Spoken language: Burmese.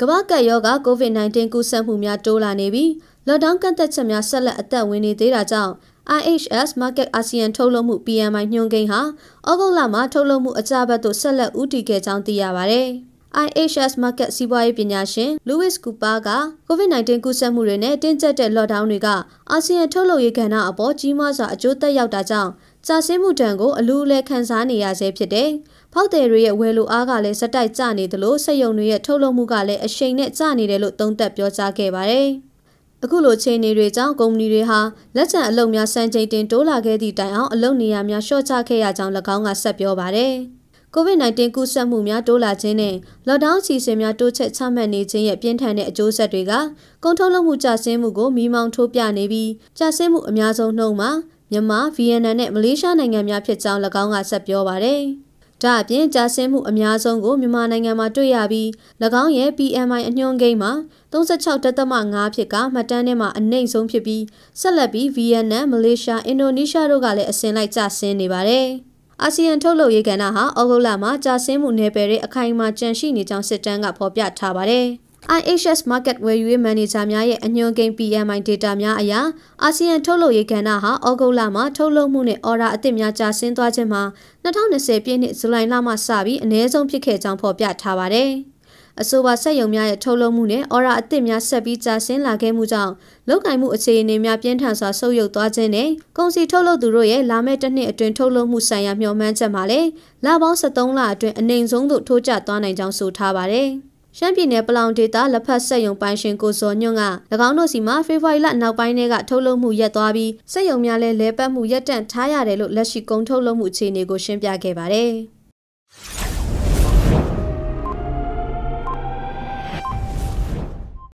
ကမ္ဘာကပ်ရောဂါ COVID-19 ကူးစက်မှုများတိုးလာနေပြီးလော့ဒေါင်းကန့်သက်ချက်များဆက်လက်အသက်ဝင်နေသေးတာကြောင့် IHS Market ASEAN ထုတ်လုပ်မှု PMI ညွှန်းကိန်းဟာဩဂုတ်လမှာထုတ်လုပ်မှုအကြဘက်သို့ဆက်လက်ဦးတည်ခဲ့ကြောင်းသိရပါတယ်။ IHS Market စီးပွားရေးပညာရှင် Louis Cooper က COVID-19 ကူးစက်မှုတွေနဲ့တင်းကျပ်တဲ့ lockdown တွေကအာဆီယံထုတ်လုပ်ရေးကဏ္ဍအပေါ်ကြီးမားစွာအကျိုးသက်ရောက်တာကြောင့်ကြာဆင်းမှုတံကိုအလူအလဲခံစားနေရဆဲဖြစ်တယ်။ဖောက်တယ်တွေရဲ့ဝယ်လိုအားကလည်းစက်တိုက်ကျနေသလိုစက်ရုံတွေရဲ့ထုတ်လုပ်မှုကလည်းအရှိန်နဲ့ကျနေတယ်လို့သုံးသပ်ပြောကြားခဲ့ပါတယ်။အခုလိုခြေနေတွေကြောင့်ကုမ္ပဏီတွေဟာလက်ချံအလုပ်များစံချိန်တင်တိုးလာခဲ့သည့်တိုင်အောင်အလုပ်နေရာများလျှော့ချခဲ့ရကြောင်း၎င်းကဆက်ပြောပါတယ်။ COVID-19 ကူးစက်မှုများတိုးလာခြင်းနဲ့ lockdown စီစဉ်များတိုးချက်ချမှတ်နေခြင်းရဲ့ပြင်းထန်တဲ့အကျိုးဆက်တွေကကုန်ထုတ်လုပ်မှုကျဆင်းမှုကိုမိမောင်းထိုးပြနေပြီးကျဆင်းမှုအများဆုံးနှုန်းမှာမြန်မာ၊ဗီယက်နမ်နဲ့မလေးရှားနိုင်ငံများဖြစ်ကြောင်း၎င်းကဆက်ပြောပါတယ်။ဒါအပြင်ကြာဆင်းမှုအများဆုံးကိုမြန်မာနိုင်ငံမှာတွေ့ရပြီး၎င်းရဲ့ PMI အညွှန်းကိန်းမှာ36.5ဖြစ်ကမှတ်တမ်းထဲမှာအနှိမ့်ဆုံးဖြစ်ပြီးဆက်လက်ပြီးဗီယက်နမ်၊မလေးရှား၊အင်ဒိုနီးရှားတို့ကလည်းအဆင့်လိုက်ကျဆင်းနေပါတယ်။အာဆီယံထုတ်လုပ်ရေးကဏ္ဍဟာအောက်တိုဘာလမှာကြာဆင်းမှုနယ်ပယ်တွေအခိုင်အမာကျန်ရှိနေကြောင်းစစ်တမ်းကဖော်ပြထားပါတယ်။ IHS Market ဝယ်ယူရေးမန်နေဂျာများရဲ့အညွန်ကိန်း PMI ဒေတာများအရအာဆီယံထုတ်လုပ်ရေးကဏ္ဍဟာဩဂုတ်လမှာထုတ်လုပ်မှုနဲ့အော်ဒါအသစ်များကျဆင်းသွားခြင်းမှာ2020ပြည့်နှစ်ဇူလိုင်လမှစပြီးအနည်းဆုံးဖြစ်ခဲ့ကြောင်းဖော်ပြထားပါတယ်။အဆိုပါစက်ရုံများရဲ့ထုတ်လုပ်မှုနဲ့အော်ဒါအသစ်များဆက်ပြီးကျဆင်းလာခဲ့မှုကြောင့်လောက်ကိုင်မှုအခြေအနေများပြင်းထန်စွာဆုတ်ယုတ်သွားခြင်းနဲ့ကုန်စည်ထုတ်လုပ်သူတို့ရဲ့လာမယ့်တစ်နှစ်အတွင်းထုတ်လုပ်မှုဆိုင်ရာမျှော်မှန်းချက်မှာလည်းလပေါင်း73လအတွင်းအနိုင်ဆုံးသို့ထိုးကျသွားနိုင်ကြောင်းဆိုထားပါတယ်။ရှမ်းပြည်နယ်ပလောင်ဒေသလက်ဖက်ဆက်ယုံပိုင်ရှင်ကိုစောညွန့်က၎င်းတို့စီမှာဖေဖော်ဝါရီလနောက်ပိုင်းတွေကထုတ်လုပ်မှုရပ်သွားပြီးဆက်ယုံများလည်းလဲပတ်မှုရပ်တန့်ထားရတယ်လို့လက်ရှိကုန်ထုတ်လုပ်မှုအခြေအနေကိုရှင်းပြခဲ့ပါတယ်။